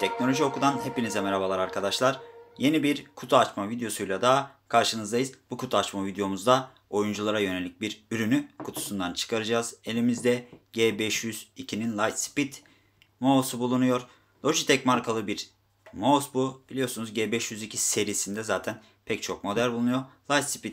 Teknoloji Oku'dan hepinize merhabalar arkadaşlar. Yeni bir kutu açma videosuyla da karşınızdayız. Bu kutu açma videomuzda oyunculara yönelik bir ürünü kutusundan çıkaracağız. Elimizde G502'nin Lightspeed mouse'u bulunuyor. Logitech markalı bir mouse bu. Biliyorsunuz G502 serisinde zaten pek çok model bulunuyor.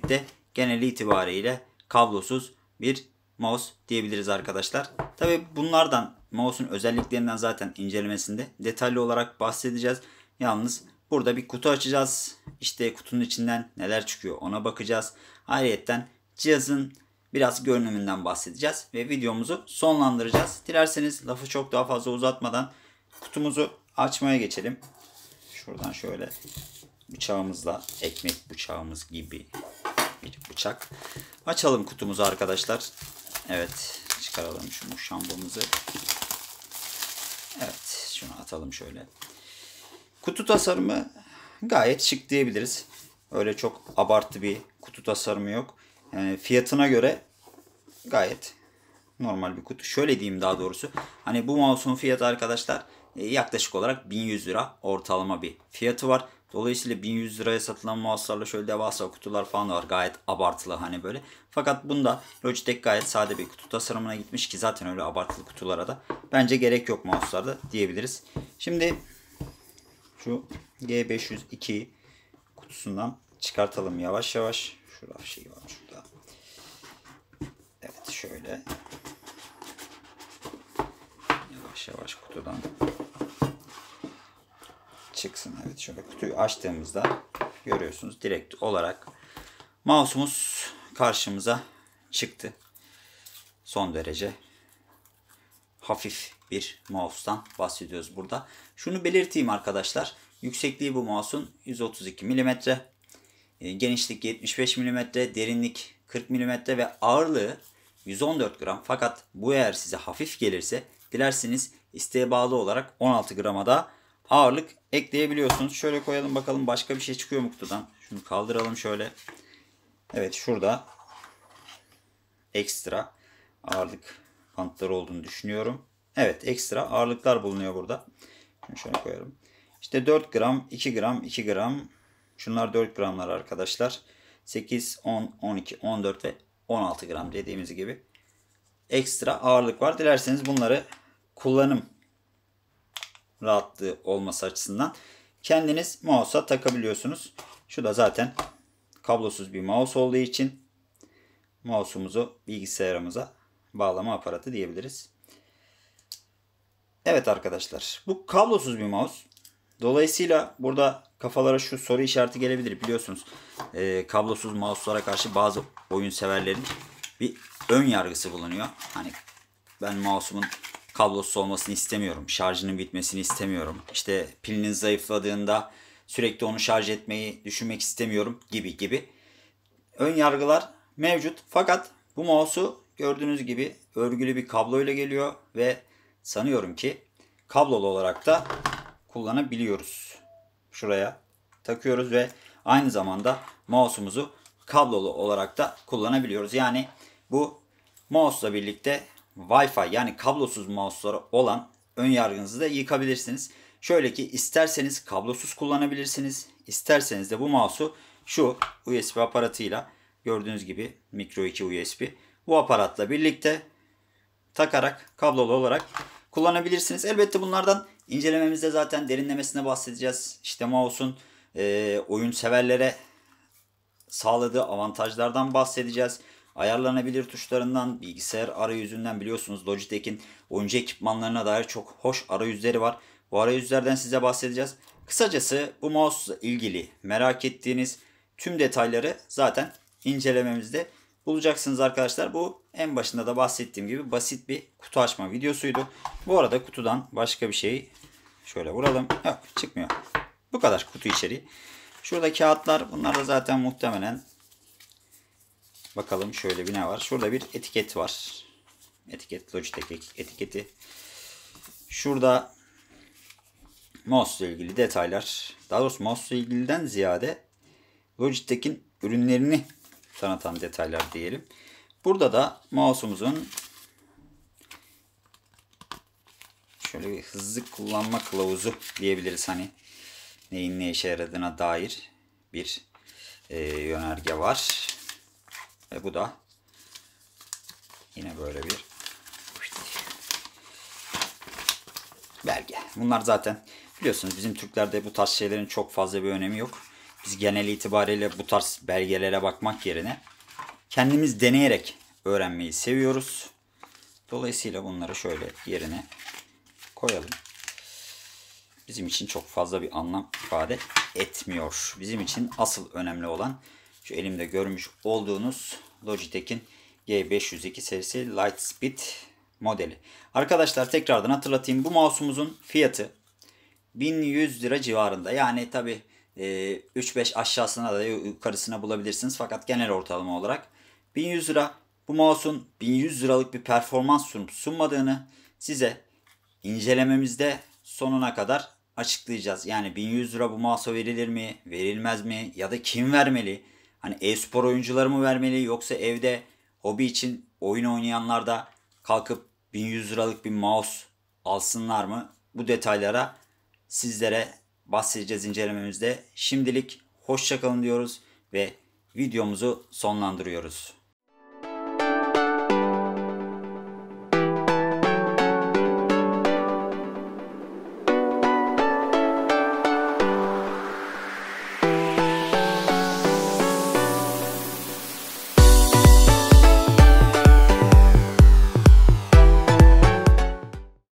de genel itibariyle kablosuz bir mouse diyebiliriz arkadaşlar. Tabi bunlardan mouse'un özelliklerinden zaten incelemesinde detaylı olarak bahsedeceğiz. Yalnız burada bir kutu açacağız. İşte kutunun içinden neler çıkıyor ona bakacağız. Ayrıyeten cihazın biraz görünümünden bahsedeceğiz ve videomuzu sonlandıracağız. Dilerseniz lafı çok daha fazla uzatmadan kutumuzu açmaya geçelim. Şuradan şöyle bıçağımızla ekmek bıçağımız gibi bir bıçak. Açalım kutumuzu arkadaşlar. Evet çıkaralım şu muşambamızı. Evet şunu atalım şöyle. Kutu tasarımı gayet şık diyebiliriz. Öyle çok abartı bir kutu tasarımı yok. Yani fiyatına göre gayet normal bir kutu. Şöyle diyeyim daha doğrusu. Hani bu mouse'un fiyatı arkadaşlar e, yaklaşık olarak 1100 lira ortalama bir fiyatı var. Dolayısıyla 1100 liraya satılan muhasarla şöyle devasa kutular falan var. Gayet abartılı hani böyle. Fakat bunda Logitech gayet sade bir kutu tasarımına gitmiş ki zaten öyle abartılı kutulara da bence gerek yok mouse'larda diyebiliriz. Şimdi şu G502 kutusundan çıkartalım yavaş yavaş. Şurada şey var şurada. Evet şöyle. Yavaş yavaş kutudan çıksın. Evet şöyle kutuyu açtığımızda görüyorsunuz direkt olarak mouse'umuz karşımıza çıktı. Son derece hafif bir mouse'tan bahsediyoruz burada. Şunu belirteyim arkadaşlar. Yüksekliği bu mouse'un 132 mm. E, genişlik 75 mm. Derinlik 40 mm ve ağırlığı 114 gram. Fakat bu eğer size hafif gelirse dilerseniz isteğe bağlı olarak 16 grama da ağırlık ekleyebiliyorsunuz. Şöyle koyalım bakalım başka bir şey çıkıyor mu kutudan. Şunu kaldıralım şöyle. Evet şurada ekstra ağırlık bantları olduğunu düşünüyorum. Evet ekstra ağırlıklar bulunuyor burada. Şimdi şöyle koyalım. İşte 4 gram, 2 gram, 2 gram. Şunlar 4 gramlar arkadaşlar. 8, 10, 12, 14 ve 16 gram dediğimiz gibi ekstra ağırlık var. Dilerseniz bunları kullanım rahatlığı olması açısından kendiniz mouse'a takabiliyorsunuz. Şu da zaten kablosuz bir mouse olduğu için mouse'umuzu bilgisayarımıza bağlama aparatı diyebiliriz. Evet arkadaşlar bu kablosuz bir mouse. Dolayısıyla burada kafalara şu soru işareti gelebilir. Biliyorsunuz e, kablosuz mouse'lara karşı bazı oyun severlerin bir ön yargısı bulunuyor. Hani ben mouse'umun kablosuz olmasını istemiyorum. Şarjının bitmesini istemiyorum. İşte pilinin zayıfladığında sürekli onu şarj etmeyi düşünmek istemiyorum gibi gibi. Ön yargılar mevcut fakat bu mouse'u gördüğünüz gibi örgülü bir kabloyla geliyor ve sanıyorum ki kablolu olarak da kullanabiliyoruz. Şuraya takıyoruz ve aynı zamanda mouse'umuzu kablolu olarak da kullanabiliyoruz. Yani bu mouse'la birlikte Wi-Fi yani kablosuz mouseları olan ön yargınızı da yıkabilirsiniz. Şöyle ki isterseniz kablosuz kullanabilirsiniz. İsterseniz de bu mouse'u şu USB aparatıyla gördüğünüz gibi mikro 2 USB bu aparatla birlikte takarak kablolu olarak kullanabilirsiniz. Elbette bunlardan incelememizde zaten derinlemesine bahsedeceğiz. İşte mouse'un e, oyun severlere sağladığı avantajlardan bahsedeceğiz. Ayarlanabilir tuşlarından, bilgisayar arayüzünden biliyorsunuz Logitech'in oyuncu ekipmanlarına dair çok hoş arayüzleri var. Bu arayüzlerden size bahsedeceğiz. Kısacası bu mouse ilgili merak ettiğiniz tüm detayları zaten incelememizde bulacaksınız arkadaşlar. Bu en başında da bahsettiğim gibi basit bir kutu açma videosuydu. Bu arada kutudan başka bir şey şöyle vuralım. Yok çıkmıyor. Bu kadar kutu içeriği. Şurada kağıtlar bunlar da zaten muhtemelen Bakalım şöyle bir ne var. Şurada bir etiket var. Etiket Logitech etiketi. Şurada mouse ile ilgili detaylar. Daha doğrusu mouse ile ilgiliden ziyade Logitech'in ürünlerini tanıtan detaylar diyelim. Burada da mouse'umuzun şöyle bir hızlı kullanma kılavuzu diyebiliriz hani neyin ne işe yaradığına dair bir e, yönerge var. E bu da yine böyle bir belge. Bunlar zaten biliyorsunuz bizim Türklerde bu tarz şeylerin çok fazla bir önemi yok. Biz genel itibariyle bu tarz belgelere bakmak yerine kendimiz deneyerek öğrenmeyi seviyoruz. Dolayısıyla bunları şöyle yerine koyalım. Bizim için çok fazla bir anlam ifade etmiyor. Bizim için asıl önemli olan şu elimde görmüş olduğunuz Logitech'in G502 serisi Lightspeed modeli. Arkadaşlar tekrardan hatırlatayım. Bu mouse'umuzun fiyatı 1100 lira civarında. Yani tabi 3-5 e, aşağısına da yukarısına bulabilirsiniz. Fakat genel ortalama olarak 1100 lira. Bu mouse'un 1100 liralık bir performans sunup sunmadığını size incelememizde sonuna kadar açıklayacağız. Yani 1100 lira bu mouse'a verilir mi, verilmez mi ya da kim vermeli? Hani e-spor oyuncuları mı vermeli yoksa evde hobi için oyun oynayanlar da kalkıp 1100 liralık bir mouse alsınlar mı? Bu detaylara sizlere bahsedeceğiz incelememizde. Şimdilik hoşçakalın diyoruz ve videomuzu sonlandırıyoruz.